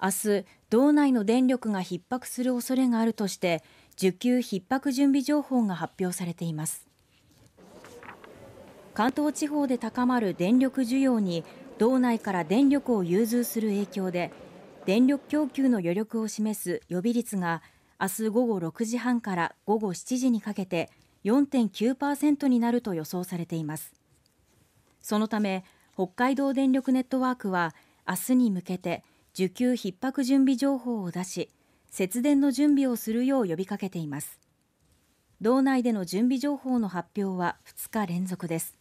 明日道内の電力が逼迫する恐れがあるとして需給逼迫準備情報が発表されています関東地方で高まる電力需要に道内から電力を融通する影響で電力供給の余力を示す予備率が明日午後6時半から午後7時にかけて4.9%になると予想されていますそのため北海道電力ネットワークは明日に向けて需給逼迫準備情報を出し節電の準備をするよう呼びかけています道内での準備情報の発表は2日連続です